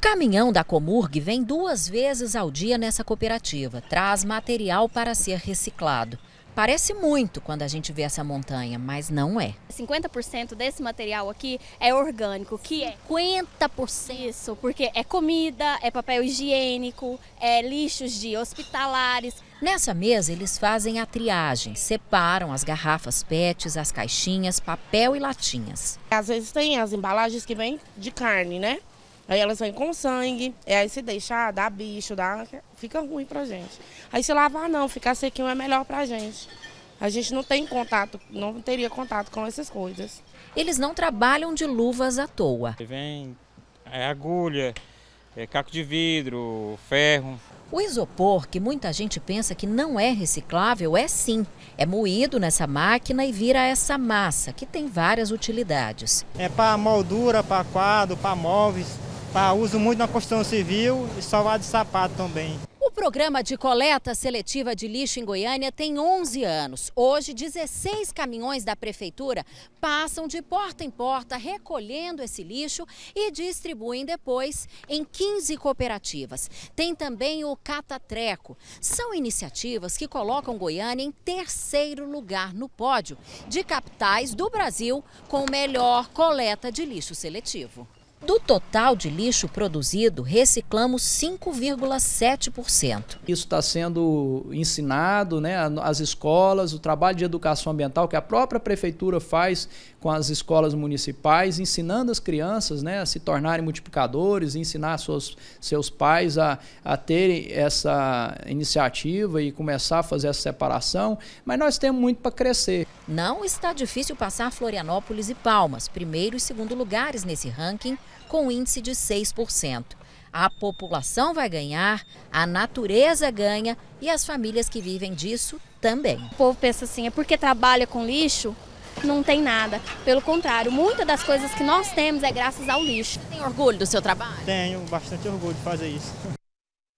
caminhão da Comurg vem duas vezes ao dia nessa cooperativa, traz material para ser reciclado. Parece muito quando a gente vê essa montanha, mas não é. 50% desse material aqui é orgânico, que é 50%. Isso, porque é comida, é papel higiênico, é lixos de hospitalares. Nessa mesa, eles fazem a triagem, separam as garrafas PETs, as caixinhas, papel e latinhas. Às vezes tem as embalagens que vêm de carne, né? Aí elas vêm com sangue, aí se deixar, ah, dá bicho, dá, fica ruim pra gente. Aí se lavar não, ficar sequinho é melhor pra gente. A gente não tem contato, não teria contato com essas coisas. Eles não trabalham de luvas à toa. Vem é agulha, é caco de vidro, ferro. O isopor, que muita gente pensa que não é reciclável, é sim. É moído nessa máquina e vira essa massa, que tem várias utilidades. É para moldura, para quadro, para móveis para uso muito na construção civil e salvar de sapato também. O programa de coleta seletiva de lixo em Goiânia tem 11 anos. Hoje, 16 caminhões da prefeitura passam de porta em porta recolhendo esse lixo e distribuem depois em 15 cooperativas. Tem também o Catatreco. São iniciativas que colocam Goiânia em terceiro lugar no pódio de capitais do Brasil com melhor coleta de lixo seletivo. Do total de lixo produzido, reciclamos 5,7%. Isso está sendo ensinado né, às escolas, o trabalho de educação ambiental que a própria prefeitura faz com as escolas municipais, ensinando as crianças né, a se tornarem multiplicadores, ensinar seus, seus pais a, a terem essa iniciativa e começar a fazer essa separação. Mas nós temos muito para crescer. Não está difícil passar Florianópolis e Palmas, primeiro e segundo lugares nesse ranking com índice de 6%. A população vai ganhar, a natureza ganha e as famílias que vivem disso também. O povo pensa assim: é porque trabalha com lixo? Não tem nada. Pelo contrário, muitas das coisas que nós temos é graças ao lixo. Tem orgulho do seu trabalho? Tenho bastante orgulho de fazer isso.